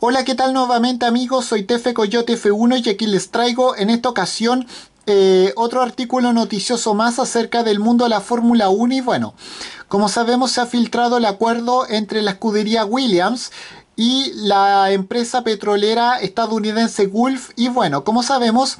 Hola, ¿qué tal nuevamente amigos? Soy Tefe Coyote F1 y aquí les traigo en esta ocasión eh, otro artículo noticioso más acerca del mundo de la Fórmula 1 y bueno, como sabemos se ha filtrado el acuerdo entre la escudería Williams y la empresa petrolera estadounidense Gulf y bueno, como sabemos,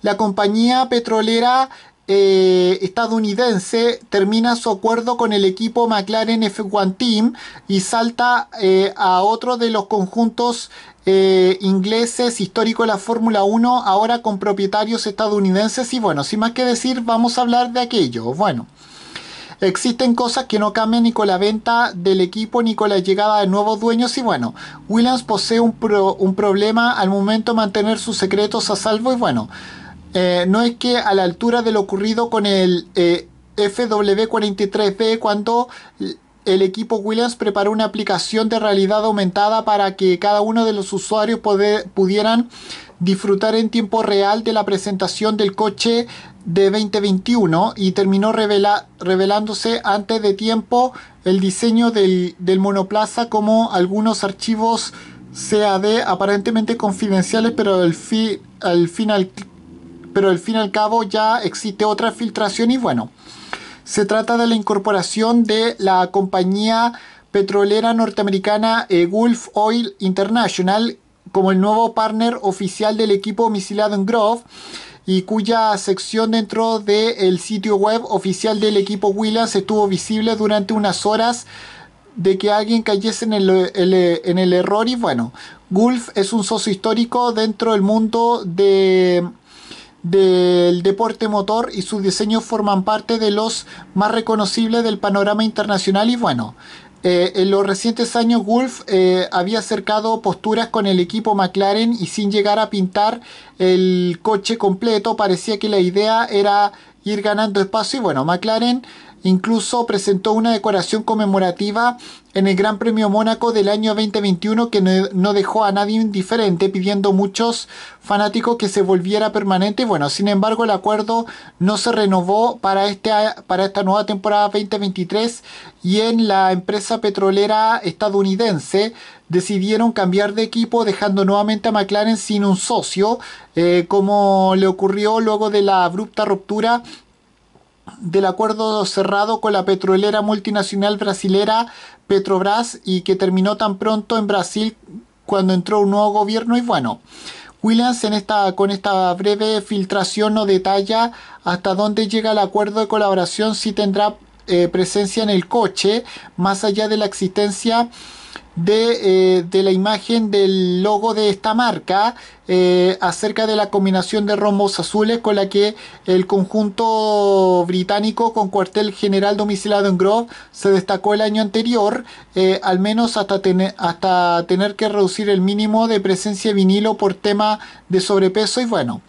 la compañía petrolera eh, estadounidense termina su acuerdo con el equipo McLaren F1 Team y salta eh, a otro de los conjuntos eh, ingleses históricos de la Fórmula 1, ahora con propietarios estadounidenses. Y bueno, sin más que decir, vamos a hablar de aquello. Bueno. Existen cosas que no cambian ni con la venta del equipo ni con la llegada de nuevos dueños y bueno, Williams posee un, un problema al momento de mantener sus secretos a salvo y bueno, eh, no es que a la altura de lo ocurrido con el eh, FW43B cuando el equipo Williams preparó una aplicación de realidad aumentada para que cada uno de los usuarios pudieran disfrutar en tiempo real de la presentación del coche de 2021 y terminó revelándose antes de tiempo el diseño del, monoplaza como algunos archivos CAD aparentemente confidenciales pero al, final... al pero al fin y al cabo ya existe otra filtración y bueno, se trata de la incorporación de la compañía petrolera norteamericana eh, Gulf Oil International como el nuevo partner oficial del equipo misilado en Grove y cuya sección dentro del sitio web oficial del equipo Williams estuvo visible durante unas horas de que alguien cayese en en el error y bueno, Gulf es un socio histórico dentro del mundo de del deporte motor y sus diseños forman parte de los más reconocibles del panorama internacional y bueno, eh, en los recientes años Wolf eh, había acercado posturas con el equipo McLaren y sin llegar a pintar el coche completo parecía que la idea era ir ganando espacio y bueno, McLaren Incluso presentó una decoración conmemorativa en el Gran Premio Mónaco del año 2021 que no dejó a nadie indiferente, pidiendo muchos fanáticos que se volviera permanente. Bueno, sin embargo, el acuerdo no se renovó para, este, para esta nueva temporada 2023 y en la empresa petrolera estadounidense decidieron cambiar de equipo dejando nuevamente a McLaren sin un socio, eh, como le ocurrió luego de la abrupta ruptura del acuerdo cerrado con la petrolera multinacional brasilera Petrobras y que terminó tan pronto en Brasil cuando entró un nuevo gobierno y bueno. Williams en esta, con esta breve filtración no detalla hasta dónde llega el acuerdo de colaboración si tendrá eh, presencia en el coche, más allá de la existencia de, eh, de la imagen del logo de esta marca eh, acerca de la combinación de rombos azules con la que el conjunto británico con cuartel general domiciliado en Grove se destacó el año anterior, eh, al menos hasta, tener hasta tener que reducir el mínimo de presencia de vinilo por tema de sobrepeso y bueno.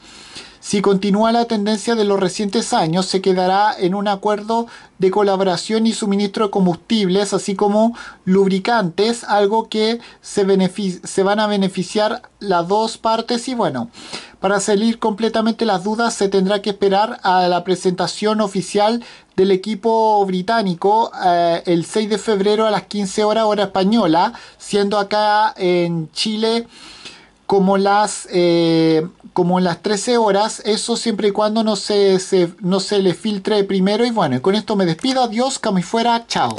Si continúa la tendencia de los recientes años, se quedará en un acuerdo de colaboración y suministro de combustibles, así como lubricantes, algo que se, van a beneficiar las dos partes y bueno, para salir completamente las dudas se tendrá que esperar a la presentación oficial del equipo británico eh, el 6 de febrero a las 15 horas hora española, siendo acá en Chile como las, eh, como las 13 horas, eso siempre y cuando no se, se, no se le filtre primero. Y bueno, con esto me despido, adiós, que fuera, chao.